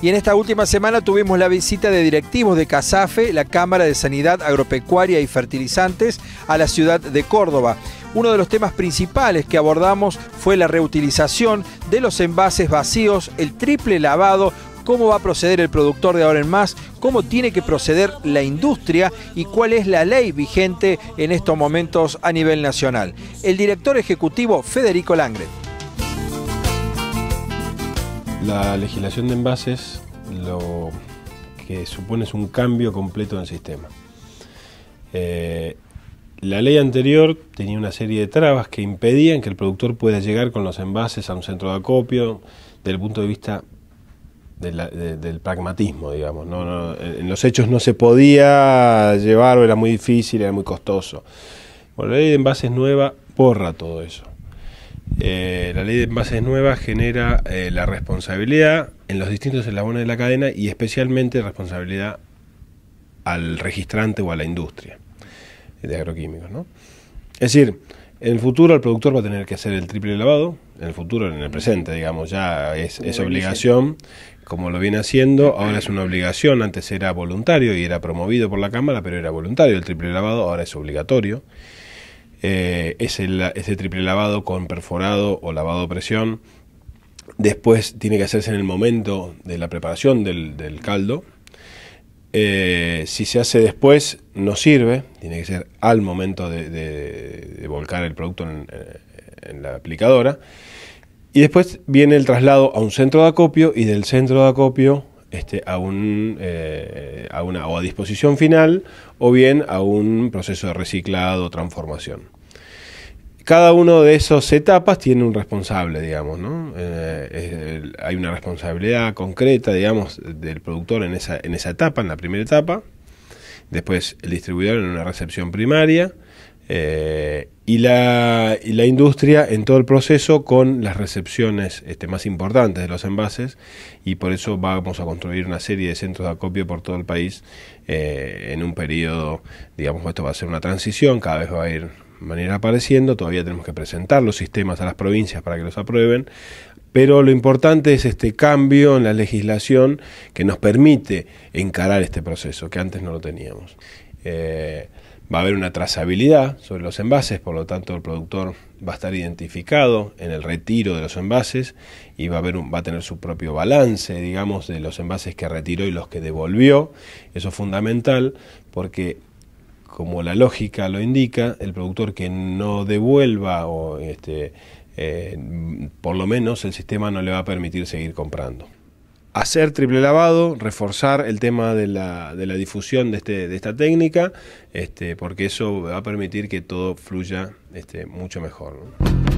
Y en esta última semana tuvimos la visita de directivos de CASAFE, la Cámara de Sanidad Agropecuaria y Fertilizantes, a la ciudad de Córdoba. Uno de los temas principales que abordamos fue la reutilización de los envases vacíos, el triple lavado, cómo va a proceder el productor de ahora en más, cómo tiene que proceder la industria y cuál es la ley vigente en estos momentos a nivel nacional. El director ejecutivo Federico Langre. La legislación de envases lo que supone es un cambio completo del sistema. Eh, la ley anterior tenía una serie de trabas que impedían que el productor pueda llegar con los envases a un centro de acopio desde el punto de vista del pragmatismo, digamos. ¿no? en los hechos no se podía llevar, era muy difícil, era muy costoso. la ley de envases nueva borra todo eso. Eh, la ley de envases nuevas genera eh, la responsabilidad en los distintos eslabones de la cadena y especialmente responsabilidad al registrante o a la industria de agroquímicos. ¿no? Es decir, en el futuro el productor va a tener que hacer el triple lavado, en el futuro, en el presente, digamos, ya es obligación, como lo viene haciendo, ahora es una obligación, antes era voluntario y era promovido por la Cámara, pero era voluntario el triple lavado, ahora es obligatorio. Eh, es ese, triple lavado con perforado o lavado a presión. Después tiene que hacerse en el momento de la preparación del, caldo. Eh, si se hace después, no sirve, tiene que ser al momento de, volcar el producto en, eh, en, la aplicadora. Y después viene el traslado a un centro de acopio y del centro de acopio este, eh, a, una o a disposición final o bien a un proceso de reciclado o transformación. Cada una de esas etapas tiene un responsable, digamos, ¿no? Eh, hay una responsabilidad concreta, digamos, del productor en esa, en esa etapa, en la primera etapa. Después el distribuidor en una recepción primaria. Eh, y, la, la, industria en todo el proceso con las recepciones este, más importantes de los envases y por eso vamos a construir una serie de centros de acopio por todo el país eh, en un periodo, digamos, esto va a ser una transición, cada vez va a ir manera apareciendo, todavía tenemos que presentar los sistemas a las provincias para que los aprueben, pero lo importante es este cambio en la legislación que nos permite encarar este proceso, que antes no lo teníamos. Eh, Va a haber una trazabilidad sobre los envases, por lo tanto el productor va a estar identificado en el retiro de los envases y va a, tener su propio balance, digamos, de los envases que retiró y los que devolvió. Eso es fundamental porque, como la lógica lo indica, el productor que no devuelva o este, eh, por lo menos el sistema no le va a permitir seguir comprando hacer triple lavado, reforzar el tema de la, difusión este, de, esta técnica, este, porque eso va a permitir que todo fluya este, mucho mejor.